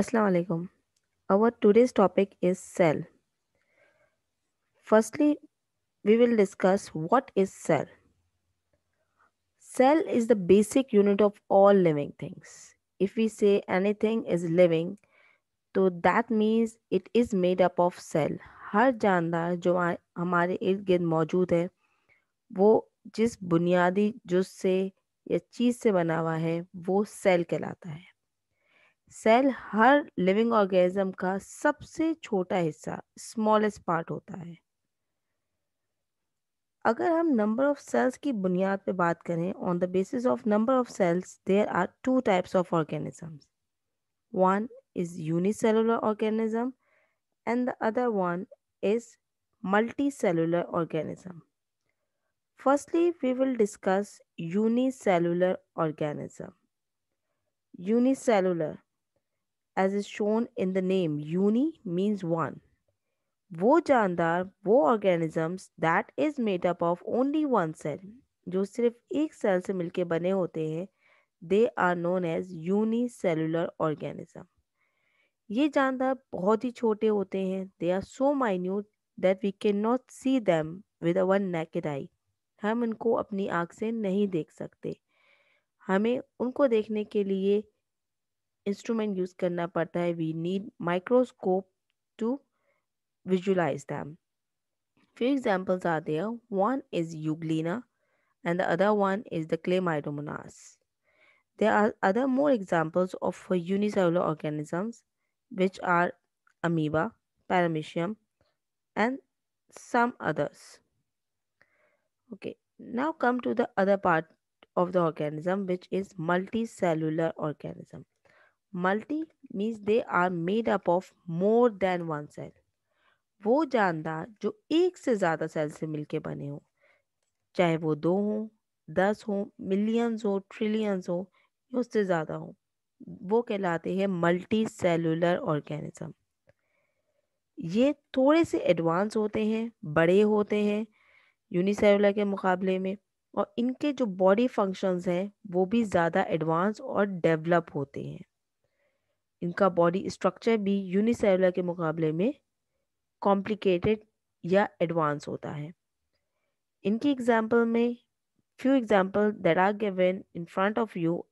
Assalamualaikum. Our today's topic is cell. Firstly, we will discuss what is cell. Cell is the basic unit of all living things. If we say anything is living, तो that means it is made up of cell हर जानदार जो हमारे इर्द गिर्द मौजूद है वो जिस बुनियादी जुज से या चीज़ से बना हुआ है वो सेल कहलाता है सेल हर लिविंग ऑर्गेनिज्म का सबसे छोटा हिस्सा स्मॉलेस्ट पार्ट होता है अगर हम नंबर ऑफ सेल्स की बुनियाद पे बात करें on the basis of number of cells there are two types of organisms one is unicellular organism and the other one is multi cellular organism firstly we will discuss unicellular organism unicellular as is shown in the name uni means one वो जानदार वो organisms that is made up of only one cell जो सिर्फ एक सेल से मिलके बने होते हैं they are known as uni cellular organism ये जानदार बहुत ही छोटे होते हैं they are so minute that we can not see them with one naked eye हम इनको अपनी आँख से नहीं देख सकते हमें उनको देखने के लिए Instrument used करना पड़ता है We need microscope to visualize them. few examples are there one is euglena and the other one is the clay there are other more examples of unicellular organisms which are amoeba paramecium and some others okay now come to the other part of the organism which is multicellular organism multi means they are made up of more than one cell वो जानदार जो एक से ज़्यादा cell से मिल के बने हों चाहे वो दो हों दस हों मिलियंस हो ट्रिलियंस हो उससे ज़्यादा हो वो कहलाते हैं मल्टी सेलुलर ऑर्गेनिज्म ये थोड़े से एडवांस होते हैं बड़े होते हैं यूनिसेलुलर के मुकाबले में और इनके जो बॉडी फंक्शंस हैं वो भी ज़्यादा एडवांस और डेवलप होते हैं इनका बॉडी स्ट्रक्चर भी यूनिसेलुलर के मुकाबले में कॉम्प्लिकेटेड या एडवांस होता है इनकी एग्जाम्पल में few example that are given in front of you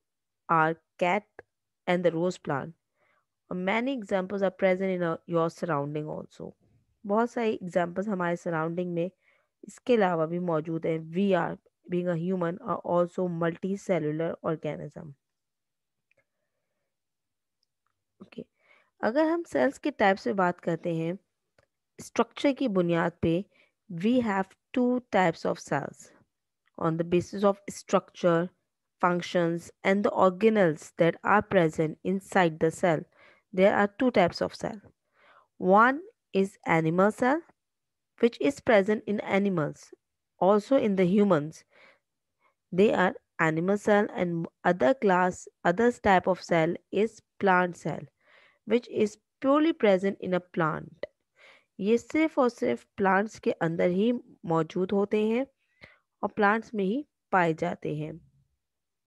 are cat and the rose plant many examples are present in your surrounding also बहुत सारी एग्जाम्पल्स हमारे सराउंडिंग में इसके अलावा भी मौजूद हैं we are being human are also multi cellular organism अगर हम सेल्स के टाइप्स में बात करते हैं स्ट्रक्चर की बुनियाद पे we have two types of cells on the basis of structure functions and the organelles that are present inside the cell there are two types of cell one is animal cell which is present in animals also in the humans they are animal cell and other class other type of cell is plant cell which is purely present in a plant ये सिर्फ और सिर्फ plants के अंदर ही मौजूद होते हैं और प्लांट्स में ही पाए जाते हैं